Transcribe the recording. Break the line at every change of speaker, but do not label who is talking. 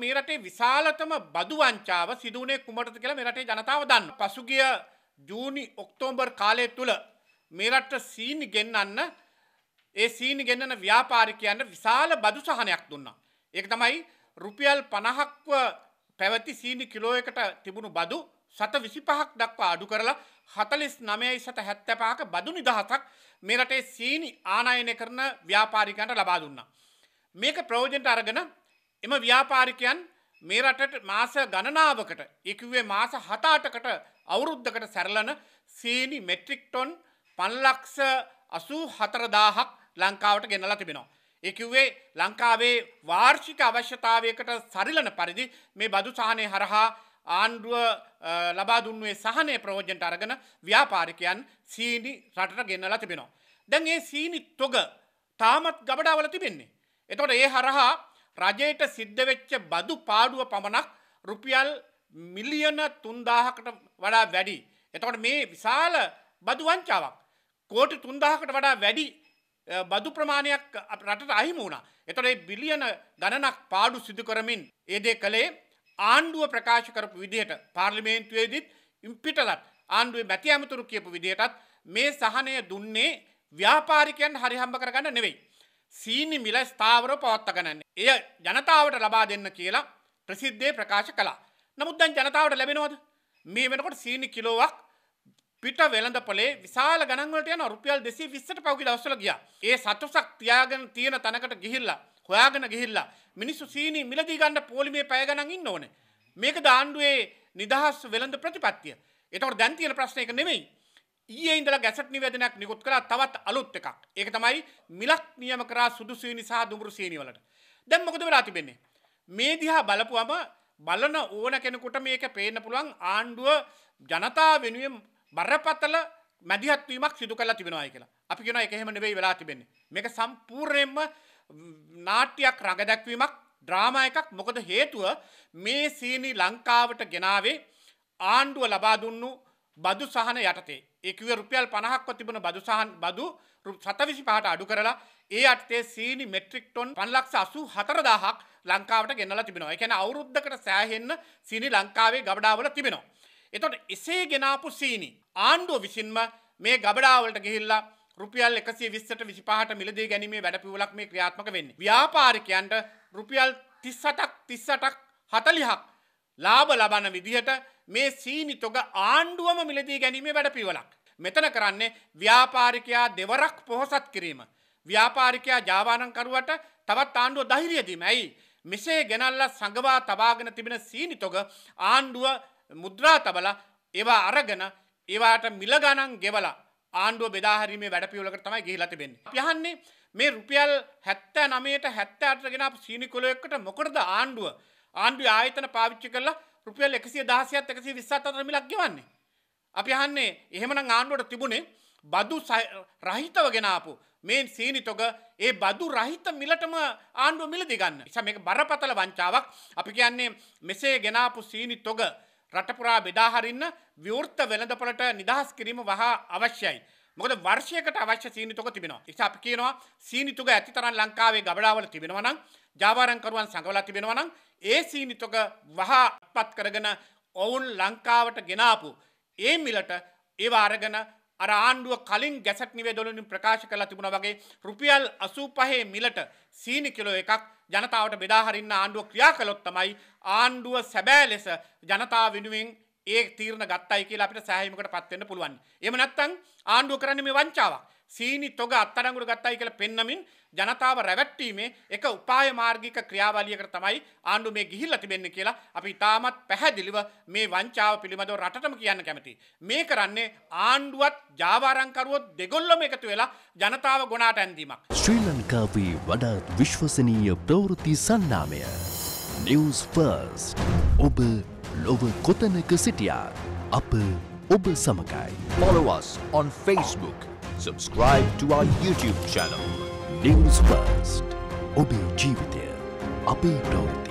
මේ රටේ විශාලතම බදු වංචාව සිදුවනේ කුමටද කියලා මේ රටේ ජනතාව දන්න. පසුගිය ජූනි ඔක්තෝම්බර් කාලය තුළ මේ රට සීනි ගෙන්නන්න ඒ සීනි ගෙන්නන ව්‍යාපාරිකයන්ට විශාල බදු සහනයක් දුන්නා. ඒක තමයි රුපියල් 50ක්ව පැවති සීනි කිලෝ එකට තිබුණු බදු 125ක් දක්වා අඩු කරලා 49.75ක බදු නිදහසක් මේ රටේ සීනි ආනයනය කරන ව්‍යාපාරිකයන්ට ලබා දුන්නා. මේක ප්‍රයෝජනට අරගෙන එම ව්‍යාපාරිකයන් මේ රටට මාස ගණනාවකට එකවේ මාස හතාටකට අවුරුද්ධකට සැරලන සීනි මෙට්‍රික්ටොන් පන්ලක්ස අසූ හතරදාහක් ලංකාවට ගෙනලා තිබෙනවා. එකවේ ලංකාවේ වාර්ෂික අවශ්‍යතාවයකට සරිලන පරිදි මේ බදු සහනය හරහා ආණ්ඩුව ලබා දුන්නුවේ සහනය ප්‍රෝජෙන්ට අරගෙන ව්‍යාපාරිකයන් සීනි රටට ගෙන්නලා තිබෙනවා. දැන් ඒ සීනි තොග තාමත් ගබඩාවල තිබෙන්නේ. එතොට ඒ හරහා රජයට සිද්ධ වෙච්ච බදු පාඩුව පමණක් රුපියල් මිලියන 3000කට වඩා වැඩි. එතකොට මේ විශාල බදු වංචාවක් කෝටි 3000කට වඩා වැඩි බදු ප්‍රමාණයක් රටට අහිමි වුණා. එතකොට මේ බිලියන ගණනක් පාඩු සිදු කරමින් ඒ දේ කළේ ආණ්ඩුව ප්‍රකාශ කරපු විදිහට පාර්ලිමේන්තුවේදීත් ඉම්පිටලත් ආණ්ඩුවේ මැති ඇමතුරු කියපු විදිහටත් මේ සහනය දුන්නේ ව්‍යාපාරිකයන් හරිහම්බ කරගන්න නෙවෙයි. සීනි මිල ස්ථාවර පවත්තගනන්න. එය ජනතාවට ලබා දෙන්න කියලා ප්‍රසිද්ධය ප්‍රකාශ කලා. නමුත්දැන් ජනතාවට ලැබෙනවද මේ වෙනකොට සීනි කිලෝවක් පිට වෙළඳ පොලේ විශාල ගණන්වලට යන රුපියල් දෙසී විස්සට පවකි දවස්සල ගිය ඒ සතුසක් තියාගෙන තියෙන තැනකට ගිහිල්ලා හොයාගෙන ගිහිල්ලා මිනිස්සු සීනී මිලදී ගණ්ඩ පොලිමේ පැයගනගින් ඕන මේක දාණ්ඩුවේ නිදහස් වෙළඳ ප්‍රතිපත්තිය එතකට දැන්තියන ප්‍රශ්නයක නෙමෙයි ඊයේ ඉඳලා ගැසට් නිවේදනයක් නිකුත් කළා තවත් අලුත් එකක්. ඒක තමයි මිලක් නියම කරා සුදු සීනි සහ දුඹුරු සීනි වලට. දැන් මොකද වෙලා තිබෙන්නේ? මේ දිහා බලපුවම බලන ඕන කෙනෙකුට මේක පේන්න පුළුවන් ආණ්ඩුව ජනතා වෙනුවෙන් බරපතල මැදිහත්වීමක් සිදු කළා තිබෙනවායි කියලා. අපි කියන එක එහෙම නෙවෙයි වෙලා තිබෙන්නේ. මේක සම්පූර්ණයෙන්ම නාට්‍යයක් රඟ දැක්වීමක් ඩ්‍රාමා එකක්. මොකද හේතුව මේ සීනි ලංකාවට ගෙනාවේ ආණ්ඩුව ලබා දුන්නු බදු සහන යටතේ ඒකව රුපියල් පණහක්ව තිබන බදු සහන් බදු සතවිසි පහට අඩු කරලා ඒ අටේ සීනි මෙට්‍රික් ටොන් පන්ලක්ෂ අසු හතරදාහක් ලංකාවට ගෙනලා තිබෙනවා එකැන අවුරුද්ධකට සෑහෙන්න සිනි ලංකාවේ ගබඩාවල තිබෙනවා. එතොට එසේ ගෙනාපු සීනි ආණ්ඩුව විසින්ම මේ ගබඩාවලට ගිහිල්ලා රුපියල් එකසි විස්සට විසිපහට මිලදේ ගැනීමේ වැඩපිවලක් මේ ක්‍රියාත්මක වෙන්න. ව්‍යාපාරිකයන්ට රුපියල් තිස්සටක් තිස්සටක් හතලිහක් ලාබ ලබන විදිහට මේ සීනිතොග ආණ්ඩුවම මිලදී ගැනීමේ වැඩපිවලක්. මෙතන කරන්නේ ව්‍යාපාරිකයා දෙවරක් පොහොසත් කිරීම. ව්‍යාපාරිකයා ජාවානංකරුවට තවත් ආණ්ඩුව දහිරියදීම ඇයි. මෙසේ ගෙනල්ල සඟවා තබාගෙන තිබෙන සීනිතොග ආණ්ඩුව මුද්‍රා තබල ඒවා අරගෙන ඒවාට මිලගණන් ගෙවලා ආණ්ඩුව බෙදාහරීමේ වැඩපියවලකට තමයි ගිහිලා තිබෙන්නේ. යහන්නේ මේ රුපියල් 79ට 78ට ගෙනාපු සීනි කොළයකට මොකටද ආණ්ඩුව ආණ්ඩුවේ ආයතන පාවිච්චි කරලා රුපියල් එකසිය දහසයත් එකසි විස්සත් අතර මිලක් ගෙවන්නේ. අපි අහන්නේ එහෙමනම් ආණ්ඩුවට තිබුණේ බදු රහිතව ගෙනාපු මේ සීනි තොග ඒ බදු රහිත මිලටම ආණ්ඩුව මිලදි ගන්න. එස මේක බරපතල වංචාවක් අපි කියන්නේ මෙසේ ගෙනාපු සීනි තොග රටපුරා බෙදාහරින්න විවෘත වෙළඳපොලට නිදහස් කිරීම වහා අවශ්‍යයි. මොකද වර්ෂයකට අවශ්‍ය සීනිතුක තිබෙනවා. නිසා අපි කියනවා සීනිතුක ඇති තරම් ලංකාවේ ගබඩාවල තිබෙනවා නම් ජාවාරම්කරුවන් සංගවලා තිබෙනවා නම් ඒ සීනිතුක වහපත් කරගෙන ඔවුන් ලංකාවට ගෙනාපු ඒ මිලට ඒවා අරගෙන අර ආණ්ඩුව කලින් ගැසට් නිවේදවලින් ප්‍රකාශ කරලා තිබුණා වගේ රුපියල් 85 මිලට සීනි කිලෝ එකක් ජනතාවට බෙදා හරින්න ආණ්ඩුව ක්‍රියා කළොත් තමයි ආණ්ඩුව සැබෑ ලෙස ජනතාව වෙනුවෙන් ඒ තීරණ ගත්තයි කියලා අපිට සෑහීමකට පත්වෙන්න පුළුවන් එම නැත්තං ආණ්ඩුව කරන්න මේ වංචාවක් සීනි තොග අත්තරංගුට ගත්තයි කියල පෙන්නමින් ජනතාව රැවැට්ටීමේ එක උපාය මාර්ගික ක්‍රියාවලියකට තමයි ආණ්ඩු මේ ගිහිල්ල තිබෙන්න කියලා අපි ඉතාමත් පැහැදිලිව මේ වංචාව පිළිබඳව රටම කියන්න කැමති. මේ කරන්නේ ආණ්ඩුවත් ජාවාරංකරුවොත් දෙගොල්ලම එකතු වෙලා ජනතාව ගොනාට ඇන්දීමක්. ශ්‍රී ලංකාවී වඩාත් විශ්වසනීය ප්‍රවෘති සන්නාමය. නිවස් පර්ස් ඔබ ලොව කොතනක සිටියා අප ඔබ සමකයි. Follow us on Facebook. Subscribe to our YouTube channel. News First. ඔබේ ජීවිතය අපේ ප්‍රවෘත්ති